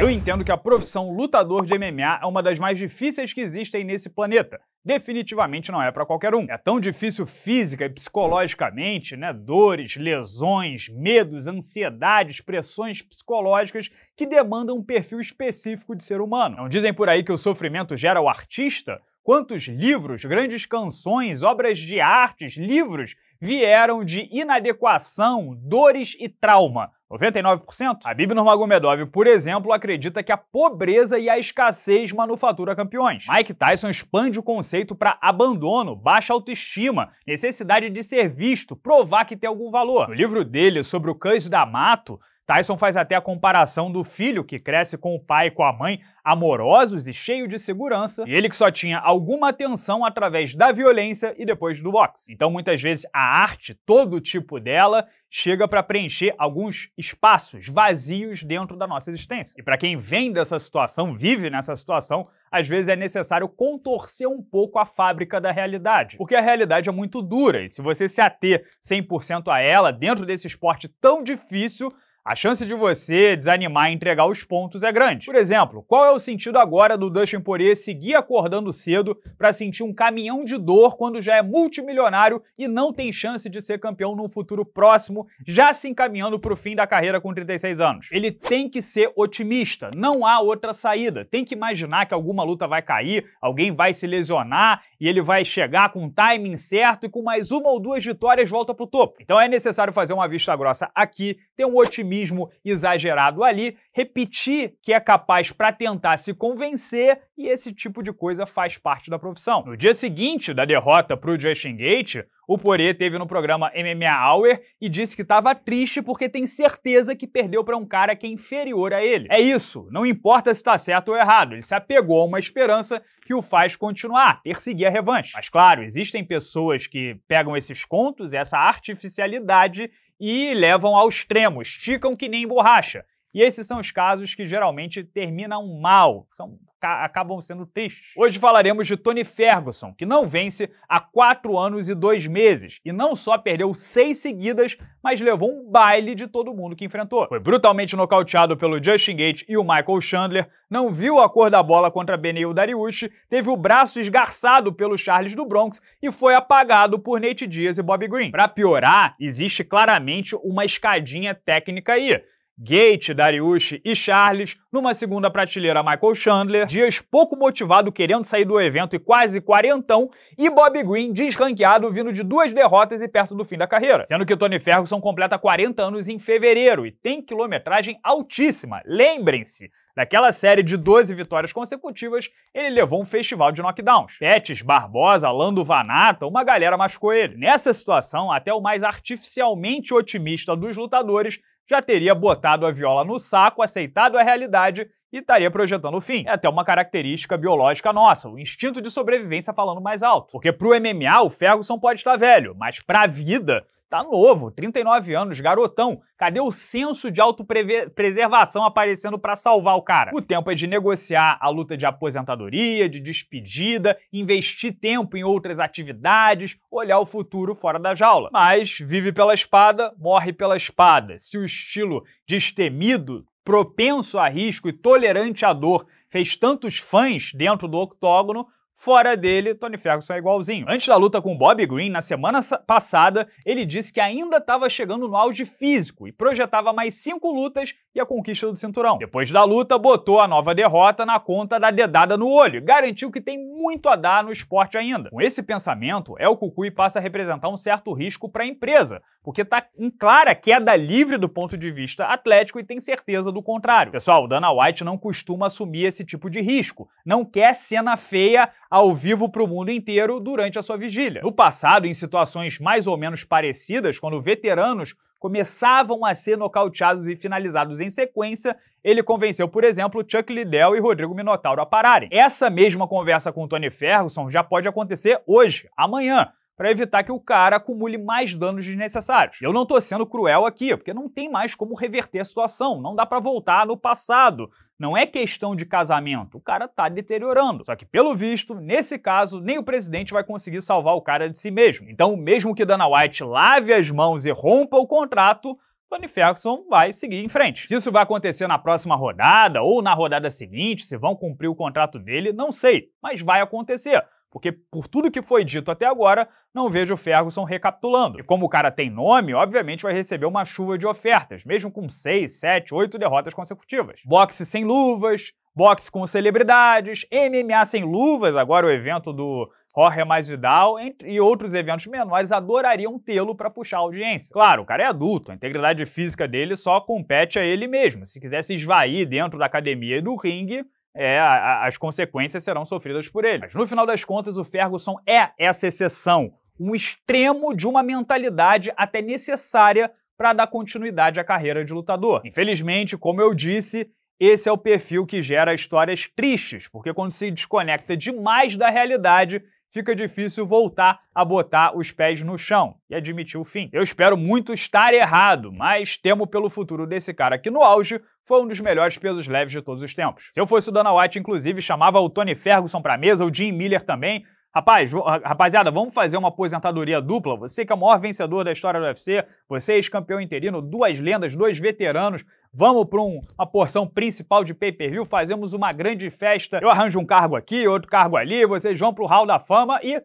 Eu entendo que a profissão lutador de MMA é uma das mais difíceis que existem nesse planeta. Definitivamente não é para qualquer um. É tão difícil física e psicologicamente, né? Dores, lesões, medos, ansiedades, pressões psicológicas que demandam um perfil específico de ser humano. Não dizem por aí que o sofrimento gera o artista? Quantos livros, grandes canções, obras de artes, livros vieram de inadequação, dores e trauma? 99%? A Habib Nurmagomedov, por exemplo, acredita que a pobreza e a escassez manufatura campeões. Mike Tyson expande o conceito para abandono, baixa autoestima, necessidade de ser visto, provar que tem algum valor. No livro dele sobre o cães da mato, Tyson faz até a comparação do filho que cresce com o pai e com a mãe, amorosos e cheio de segurança, e ele que só tinha alguma atenção através da violência e depois do boxe. Então, muitas vezes, a arte, todo tipo dela, chega para preencher alguns espaços vazios dentro da nossa existência. E para quem vem dessa situação, vive nessa situação, às vezes é necessário contorcer um pouco a fábrica da realidade. Porque a realidade é muito dura, e se você se ater 100% a ela dentro desse esporte tão difícil, a chance de você desanimar e entregar os pontos é grande. Por exemplo, qual é o sentido agora do Dustin Poirier seguir acordando cedo para sentir um caminhão de dor quando já é multimilionário e não tem chance de ser campeão num futuro próximo, já se encaminhando para o fim da carreira com 36 anos? Ele tem que ser otimista, não há outra saída. Tem que imaginar que alguma luta vai cair, alguém vai se lesionar e ele vai chegar com um timing certo e com mais uma ou duas vitórias volta para o topo. Então é necessário fazer uma vista grossa aqui, ter um otimismo otimismo exagerado ali, repetir que é capaz para tentar se convencer e esse tipo de coisa faz parte da profissão. No dia seguinte da derrota para o Justin Gate, o Poirier teve no programa MMA Hour e disse que estava triste porque tem certeza que perdeu para um cara que é inferior a ele. É isso, não importa se está certo ou errado, ele se apegou a uma esperança que o faz continuar, perseguir a revanche. Mas claro, existem pessoas que pegam esses contos, essa artificialidade e levam ao extremo, esticam que nem borracha. E esses são os casos que geralmente terminam mal, são, acabam sendo tristes. Hoje falaremos de Tony Ferguson, que não vence há quatro anos e dois meses, e não só perdeu seis seguidas, mas levou um baile de todo mundo que enfrentou. Foi brutalmente nocauteado pelo Justin Gates e o Michael Chandler, não viu a cor da bola contra Benio Dariush, teve o braço esgarçado pelo Charles do Bronx e foi apagado por Nate Diaz e Bobby Green. Para piorar, existe claramente uma escadinha técnica aí Gate, Dariushi e Charles, numa segunda prateleira Michael Chandler, Dias pouco motivado querendo sair do evento e quase quarentão, e Bob Green desranqueado vindo de duas derrotas e perto do fim da carreira. Sendo que Tony Ferguson completa 40 anos em fevereiro e tem quilometragem altíssima. Lembrem-se, daquela série de 12 vitórias consecutivas, ele levou um festival de knockdowns. Pets, Barbosa, Lando Vanata, uma galera machucou ele. Nessa situação, até o mais artificialmente otimista dos lutadores já teria botado a viola no saco, aceitado a realidade e estaria projetando o fim. É até uma característica biológica nossa, o instinto de sobrevivência falando mais alto. Porque pro MMA o Ferguson pode estar velho, mas pra vida Tá novo, 39 anos, garotão. Cadê o senso de autopreservação aparecendo para salvar o cara? O tempo é de negociar a luta de aposentadoria, de despedida, investir tempo em outras atividades, olhar o futuro fora da jaula. Mas vive pela espada, morre pela espada. Se o estilo destemido, propenso a risco e tolerante à dor fez tantos fãs dentro do octógono, Fora dele, Tony Ferguson é igualzinho. Antes da luta com Bob Green, na semana passada, ele disse que ainda estava chegando no auge físico e projetava mais cinco lutas e a conquista do cinturão. Depois da luta, botou a nova derrota na conta da dedada no olho, garantiu que tem muito a dar no esporte ainda. Com esse pensamento, El Cucuy passa a representar um certo risco para a empresa, porque está em clara queda livre do ponto de vista atlético e tem certeza do contrário. Pessoal, o Dana White não costuma assumir esse tipo de risco, não quer cena feia ao vivo para o mundo inteiro durante a sua vigília. No passado, em situações mais ou menos parecidas, quando veteranos começavam a ser nocauteados e finalizados em sequência, ele convenceu, por exemplo, Chuck Liddell e Rodrigo Minotauro a pararem. Essa mesma conversa com Tony Ferguson já pode acontecer hoje, amanhã, para evitar que o cara acumule mais danos desnecessários. Eu não tô sendo cruel aqui, porque não tem mais como reverter a situação, não dá para voltar no passado. Não é questão de casamento, o cara tá deteriorando. Só que, pelo visto, nesse caso, nem o presidente vai conseguir salvar o cara de si mesmo. Então, mesmo que Dana White lave as mãos e rompa o contrato, Tony Ferguson vai seguir em frente. Se isso vai acontecer na próxima rodada ou na rodada seguinte, se vão cumprir o contrato dele, não sei, mas vai acontecer. Porque por tudo que foi dito até agora, não vejo o Ferguson recapitulando. E como o cara tem nome, obviamente vai receber uma chuva de ofertas, mesmo com 6, 7, 8 derrotas consecutivas. Boxe sem luvas, boxe com celebridades, MMA sem luvas, agora o evento do Jorge Vidal, e outros eventos menores adorariam tê-lo para puxar a audiência. Claro, o cara é adulto, a integridade física dele só compete a ele mesmo. Se quisesse esvair dentro da academia e do ringue, é, a, as consequências serão sofridas por ele. Mas no final das contas, o Ferguson é essa exceção, um extremo de uma mentalidade até necessária para dar continuidade à carreira de lutador. Infelizmente, como eu disse, esse é o perfil que gera histórias tristes, porque quando se desconecta demais da realidade, fica difícil voltar a botar os pés no chão e admitir o fim. Eu espero muito estar errado, mas temo pelo futuro desse cara que no auge foi um dos melhores pesos leves de todos os tempos. Se eu fosse o Dana White, inclusive, chamava o Tony Ferguson pra mesa, o Jim Miller também, Rapaz, rapaziada, vamos fazer uma aposentadoria dupla? Você que é o maior vencedor da história do UFC, você é ex-campeão interino, duas lendas, dois veteranos, vamos para um, uma porção principal de pay-per-view, fazemos uma grande festa, eu arranjo um cargo aqui, outro cargo ali, vocês vão para o Hall da Fama e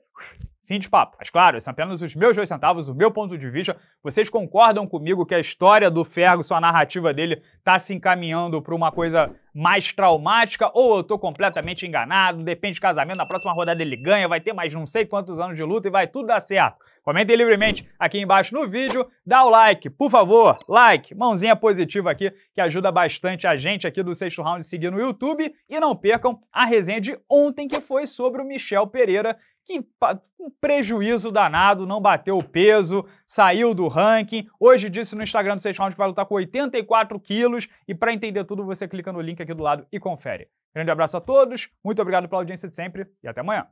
Fim de papo. Mas claro, são apenas os meus dois centavos, o meu ponto de vista. Vocês concordam comigo que a história do Ferguson, a narrativa dele, está se encaminhando para uma coisa mais traumática? Ou eu estou completamente enganado? Depende de casamento, na próxima rodada ele ganha, vai ter mais não sei quantos anos de luta e vai tudo dar certo. Comentem livremente aqui embaixo no vídeo, dá o like, por favor, like, mãozinha positiva aqui, que ajuda bastante a gente aqui do Sexto Round seguir no YouTube. E não percam a resenha de ontem, que foi sobre o Michel Pereira que um prejuízo danado, não bateu o peso, saiu do ranking. Hoje disse no Instagram do Seixas Round que vai lutar com 84 quilos. E para entender tudo, você clica no link aqui do lado e confere. Grande abraço a todos, muito obrigado pela audiência de sempre e até amanhã.